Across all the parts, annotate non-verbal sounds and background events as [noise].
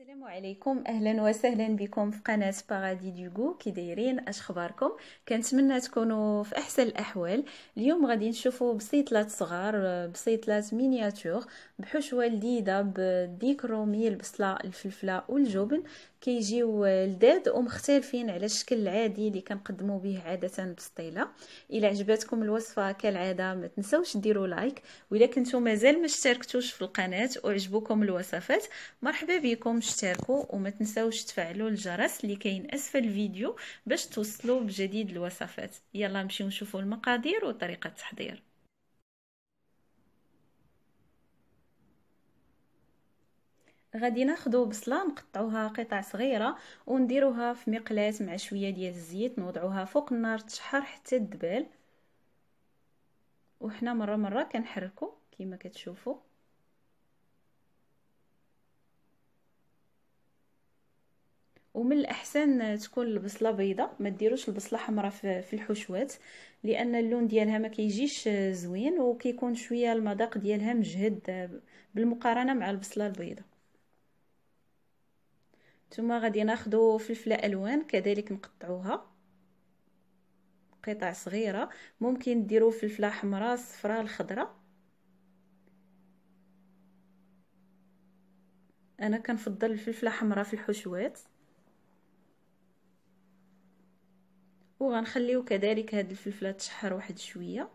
السلام عليكم اهلا وسهلا بكم في قناه بارادي دوغو كي دايرين اش اخباركم كنتمنى تكونوا في احسن الاحوال اليوم غادي نشوفوا بسيطلات صغار بسيطلات مينياتور بحشوه لذيذه بديك رومي البصله الفلفله والجبن كيجيو لذاذ ومختلفين على الشكل العادي اللي كنقدموا به عاده بسطيله الى عجبتكم الوصفه كالعاده ما تنساوش ديروا لايك الى كنتو مازال ما اشتركتوش في القناه وعجبوكم الوصفات مرحبا بكم اشتركوا وما تنساوش تفعلوا الجرس اللي كاين اسفل الفيديو باش توصلوا بجديد الوصفات يلا نمشيو نشوفوا المقادير وطريقه التحضير غادي ناخدو بصله نقطعوها قطع صغيره ونديروها في مقلاة مع شويه ديال الزيت نوضعوها فوق النار تشحر حتى الدبال وحنا مره مره كنحركو كما كتشوفوا ومن الاحسن تكون البصله بيضة ما ديروش البصله حمراء في الحشوات لان اللون ديالها ما كيجيش زوين وكيكون شويه المذاق ديالها مجهد بالمقارنه مع البصله البيضة ثم غادي ناخذ فلفله الوان كذلك نقطعوها قطع صغيره ممكن ديروا فلفله حمراء صفراء الخضراء انا كنفضل الفلفله حمراء في الحشوات وغنخليو كذلك هاد الفلفله تشحر واحد شويه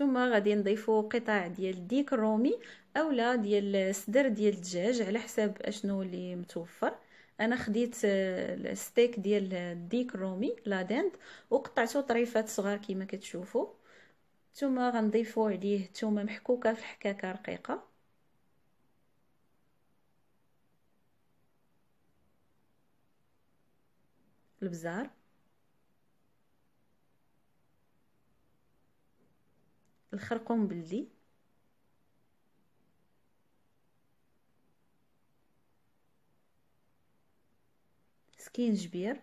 ثم غادي نضيفوا قطع ديال الديك الرومي اولا ديال الصدر ديال الدجاج على حساب اشنو اللي متوفر انا خديت آه، الستيك ديال الديك الرومي لادند وقطعته طريفات صغار كما كتشوفوا ثم غنضيفوا عليه ثومه محكوكه في الحكاكه رقيقه البزار الخرقوم بلدي جبير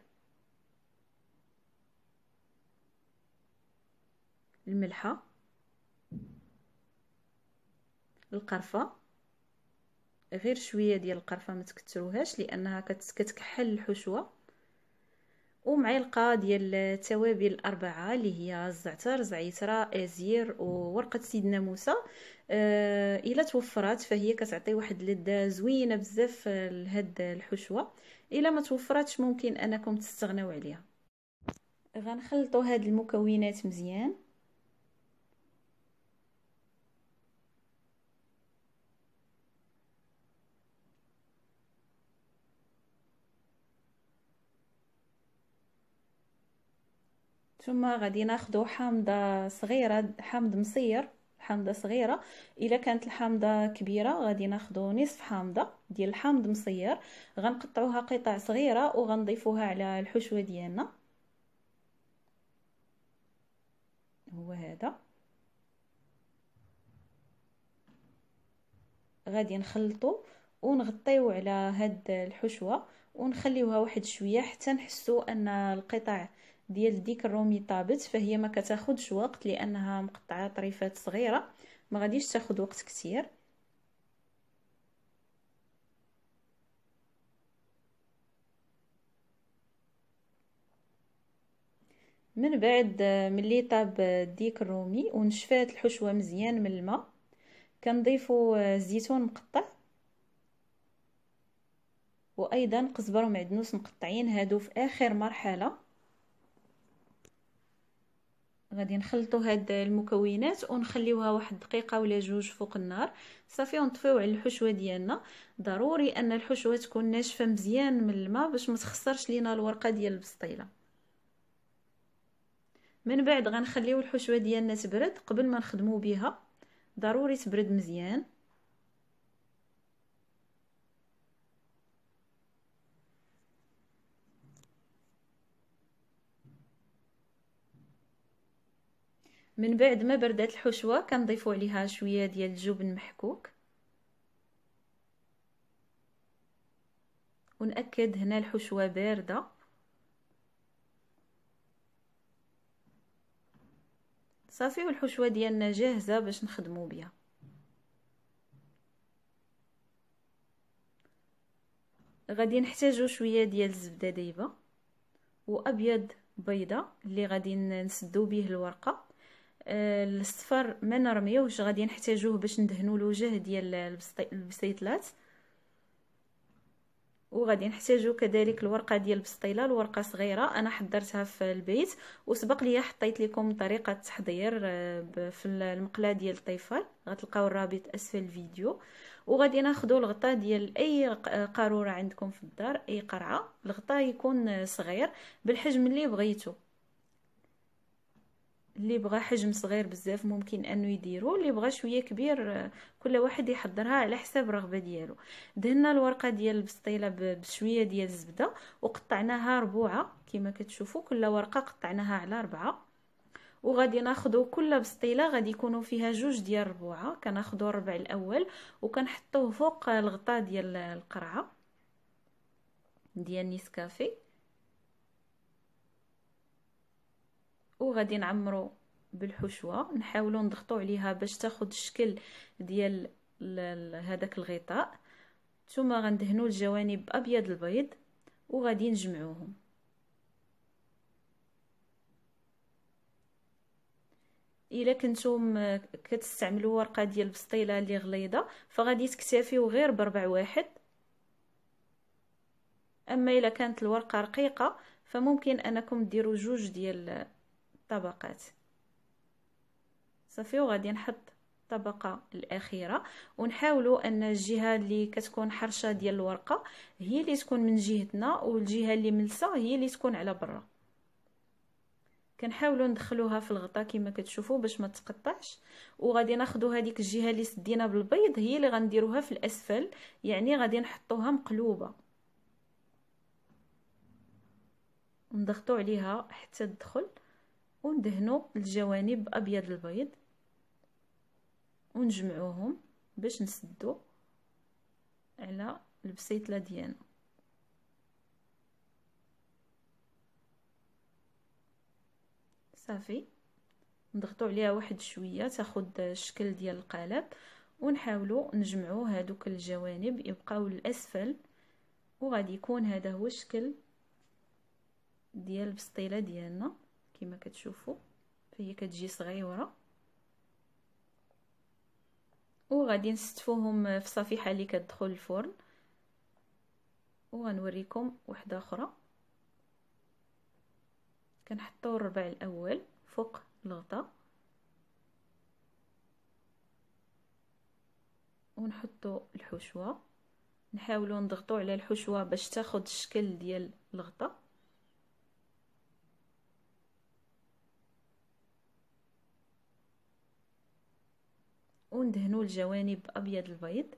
الملحة القرفة غير شوية ديال القرفة ما تكتروهاش لأنها كتكحل الحشوة ومعلقه ديال التوابل الاربعه اللي هي الزعتر زعيترة ازير وورقه سيدنا موسى آه الا توفرات فهي كتعطي واحد اللذه زوينه بزاف لهاد الحشوه الا ما توفراتش ممكن انكم تستغناو عليها غنخلطوا هاد المكونات مزيان ثم غادي ناخذ حامضه صغيره حامض مصير حامضه صغيره الا كانت الحامضه كبيره غادي ناخذ نصف حامضه ديال الحامض مصير غنقطعوها قطع صغيره وغنضيفوها على الحشوه ديالنا هو هذا غادي نخلطو ونغطيو على هاد الحشوه ونخليوها واحد شويه حتى نحسو ان القطع ديال ديك الرومي طابت فهي ما كتاخدش وقت لانها مقطعه طريفات صغيره ما غاديش تاخد وقت كثير من بعد آه، ملي طاب الديك آه، الرومي ونشفات الحشوه مزيان من الماء كنضيفو الزيتون آه، مقطع وايضا قزبر ومعدنوس مقطعين هادو في اخر مرحله غادي نخلطوا هاد المكونات ونخليوها واحد دقيقه ولا جوج فوق النار صافي ونطفيو على الحشوه ديالنا ضروري ان الحشوه تكون ناشفه مزيان من الماء باش ما تخسرش لينا الورقه ديال البسطيله من بعد غنخليو الحشوه ديالنا تبرد قبل ما نخدمو بها ضروري تبرد مزيان من بعد ما بردات الحشوه كنضيفوا عليها شويه ديال الجبن محكوك ونأكد هنا الحشوه بارده صافي والحشوه ديالنا جاهزه باش نخدمو بها غادي نحتاجو شويه ديال الزبده دايبه وابيض بيضه اللي غادي نسدو به الورقه الصفر ما نرميوهش غادي نحتاجوه باش ندهنو الوجه ديال البسيطلات وغادي نحتاجو كذلك الورقه ديال البسطيله الورقه صغيره انا حضرتها في البيت وسبق ليا حطيت لكم طريقه التحضير آه، في المقله ديال الطيفال غتلقاو الرابط اسفل الفيديو وغادي ناخذوا الغطاء ديال اي قاروره عندكم في الدار اي قرعه الغطاء يكون صغير بالحجم اللي بغيتو اللي بغى حجم صغير بزاف ممكن انه يديرو اللي بغى شويه كبير آه، كل واحد يحضرها على حساب الرغبه ديالو دهنا الورقه ديال البسطيله بشويه ديال الزبده وقطعناها ربوعه كما كتشوفوا كل ورقه قطعناها على ربعه وغادي ناخذوا كل بسطيله غادي يكونوا فيها جوج ديال ربوعه كناخذوا الربع الاول وكنحطوه فوق الغطاء ديال القرعه ديال نيسكافي وغادي نعمرو بالحشوه نحاولوا نضغطوا عليها باش تاخد الشكل ديال هذاك الغطاء ثم غندهنوا الجوانب ابيض البيض وغادي نجمعوهم الا كنتم كتستعملوا ورقه ديال بسطيله اللي غليظه فغادي تكتفيو غير بربع واحد اما الا كانت الورقه رقيقه فممكن انكم ديروا جوج ديال طبقات صافي وغادي نحط الطبقه الاخيره ونحاولوا ان الجهه اللي كتكون حرشه ديال الورقه هي اللي تكون من جهتنا والجهه اللي ملسه هي اللي تكون على برا كنحاولوا ندخلوها في الغطاء كما كتشوفوا باش ما تقطعش وغادي ناخذوا هذيك الجهه اللي سدينا بالبيض هي اللي غنديروها في الاسفل يعني غادي نحطوها مقلوبه نضغطوا عليها حتى تدخل وندهنو الجوانب بابيض البيض ونجمعوهم باش نسدو على البسيطله ديالنا صافي نضغطو عليها واحد شويه تاخد الشكل ديال القالب ونحاولو نجمعو هادوك الجوانب يبقاو للاسفل وغادي يكون هذا هو الشكل ديال البسطيله ديالنا كما كتشوفوا فهي كتجي صغيره وغادي نستفوهم في صفيحه اللي كتدخل الفرن وغنوريكم وحده اخرى كنحطوا الربع الاول فوق الغطاء ونحطوا الحشوه نحاولوا نضغطوا على الحشوه باش تاخد الشكل ديال الغطاء وندهنوا الجوانب ابيض البيض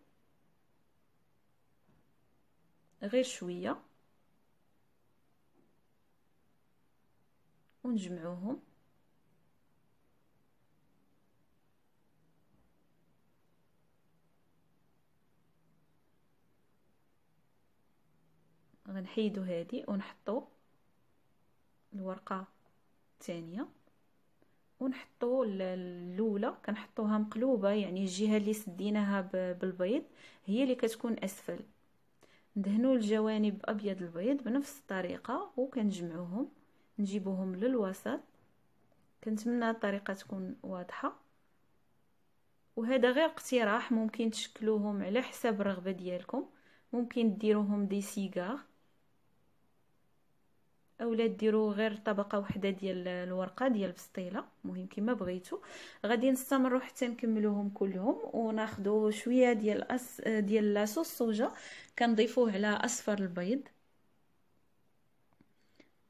غير شويه ونجمعوهم غنحيدو هذه ونحطو الورقه الثانيه ونحطو الاولى كنحطوها مقلوبه يعني الجهه اللي سديناها بالبيض هي اللي كتكون اسفل ندهنو الجوانب ابيض البيض بنفس الطريقه وكنجمعوهم نجيبوهم للوسط كنتمنى الطريقه تكون واضحه وهذا غير اقتراح ممكن تشكلوهم على حسب الرغبه ديالكم ممكن ديروهم دي سيغار اولا ديروا غير طبقه وحده ديال الورقه ديال البسطيله المهم كما بغيتو غادي نستمروا حتى نكملوهم كلهم وناخذوا شويه ديال أس ديال لاصوص سوجا كنضيفوه على اصفر البيض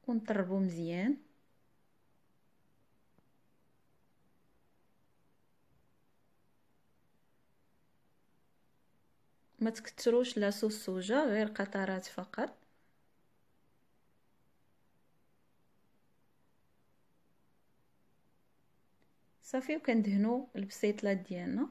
ونطربوا مزيان ما تكتروش لاصوص سوجا غير قطرات فقط صافي وكندهنو البسيطلات ديالنا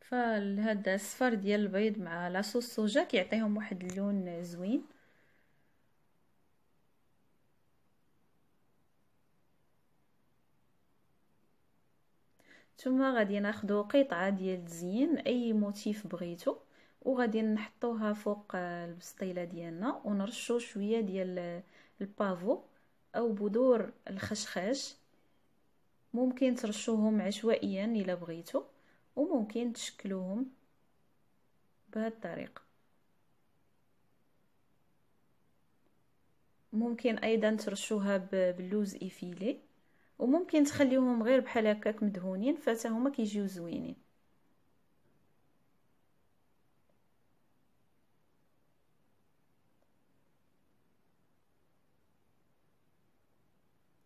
فهذا الصفر ديال البيض مع لاصوص الصوجة كيعطيهم واحد اللون زوين ثم غادي ناخذ قطعه ديال التزيين اي موتيف بغيتو وغادي نحطوها فوق آه، البسطيله ديالنا ونرشو شويه ديال آه، البافو او بذور الخشخاش ممكن ترشوهم عشوائيا الا بغيتو وممكن تشكلوهم بهذه الطريقه ممكن ايضا ترشوها باللوز ايفيلي وممكن تخليوهم غير بحال هكاك مدهونين فتا هما كيجيو زوينين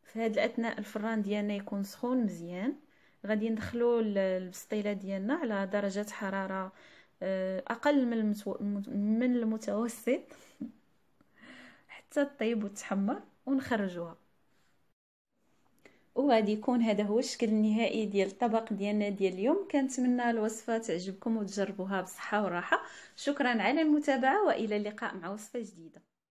في هاد الاثناء الفران ديالنا يكون سخون مزيان غادي ندخلو البسطيله ديالنا على درجه حراره آه، اقل من المتو... من المتوسط [laughs] حتى طيب وتحمر ونخرجوها وغادي يكون هذا هو الشكل النهائي ديال الطبق ديالنا ديال اليوم كنتمنى الوصفه تعجبكم وتجربوها بصحه وراحه شكرا على المتابعه والى اللقاء مع وصفه جديده